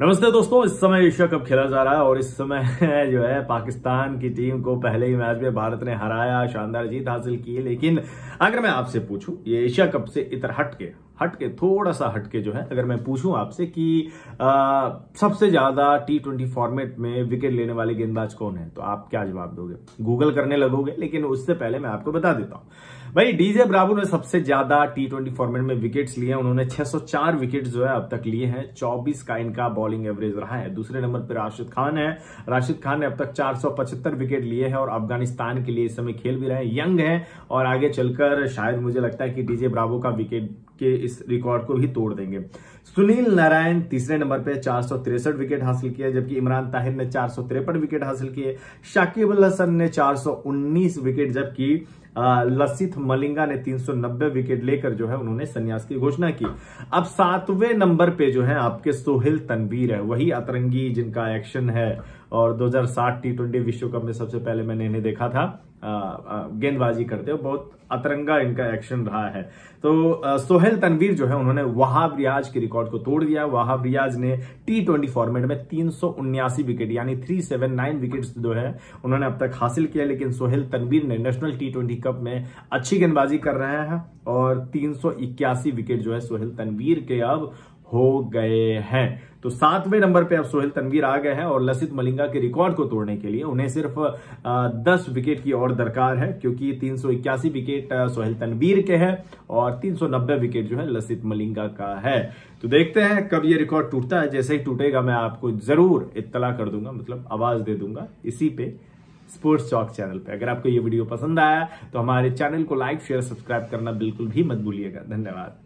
नमस्ते दोस्तों इस समय एशिया कप खेला जा रहा है और इस समय जो है पाकिस्तान की टीम को पहले ही मैच में भारत ने हराया शानदार जीत हासिल की लेकिन अगर मैं आपसे पूछूं ये एशिया कप से इतर हट के हटके थोड़ा सा हटके जो है अगर मैं पूछूं आपसे कि आ, सबसे ज्यादा टी ट्वेंटी फॉर्मेट में विकेट लेने वाले गेंदबाज कौन है तो आप क्या जवाब दोगे गूगल करने लगोगे लेकिन उससे पहले मैं आपको बता देता हूं भाई डीजे ब्राबू ने सबसे ज्यादा टी ट्वेंटी फॉर्मेट में विकेट्स लिए उन्होंने 604 विकेट जो है अब तक लिए हैं 24 का इनका बॉलिंग एवरेज रहा है दूसरे नंबर पर राशिद खान है राशिद खान ने अब तक 475 विकेट लिए हैं और अफगानिस्तान के लिए इस समय खेल भी रहे हैं यंग है और आगे चलकर शायद मुझे लगता है कि डीजे ब्रावो का विकेट के इस रिकॉर्ड को भी तोड़ देंगे सुनील नारायण तीसरे नंबर पे चार विकेट हासिल किए जबकि इमरान ताहिर ने चार विकेट हासिल किए शाकिब अल हसन ने चार विकेट जबकि लसित मलिंगा ने 390 विकेट लेकर जो है उन्होंने संन्यास की घोषणा की अब सातवें नंबर पे जो है आपके सोहिल तनवीर है वही अतरंगी जिनका एक्शन है और 2060 हजार ट्वेंटी विश्व कप में सबसे पहले मैंने इन्हें देखा था गेंदबाजी करते हो बहुत अतरंगा इनका एक्शन रहा है तो सोहेल तनवीर जो है उन्होंने वहाब रियाज के रिकॉर्ड को तोड़ दिया वहाब रियाज ने टी ट्वेंटी फॉर्मेट में तीन विकेट यानी थ्री सेवन नाइन विकेट जो है उन्होंने अब तक हासिल किया लेकिन सोहेल तनवीर ने नेशनल टी ट्वेंटी कप में अच्छी गेंदबाजी कर रहे हैं और तीन विकेट जो है सोहेल तनवीर के अब हो गए हैं तो सातवें नंबर पे अब सोहेल तनवीर आ गए हैं और लसित मलिंगा के रिकॉर्ड को तोड़ने के लिए उन्हें सिर्फ दस विकेट की और दरकार है क्योंकि तीन विकेट सोहेल तनवीर के हैं और नब्बे विकेट जो है लसित मलिंगा का है तो देखते हैं कब ये रिकॉर्ड टूटता है जैसे ही टूटेगा मैं आपको जरूर इतला कर दूंगा मतलब आवाज दे दूंगा इसी पे स्पोर्ट्स चौक चैनल पे अगर आपको ये वीडियो पसंद आया तो हमारे चैनल को लाइक शेयर सब्सक्राइब करना बिल्कुल भी मत भूलिएगा धन्यवाद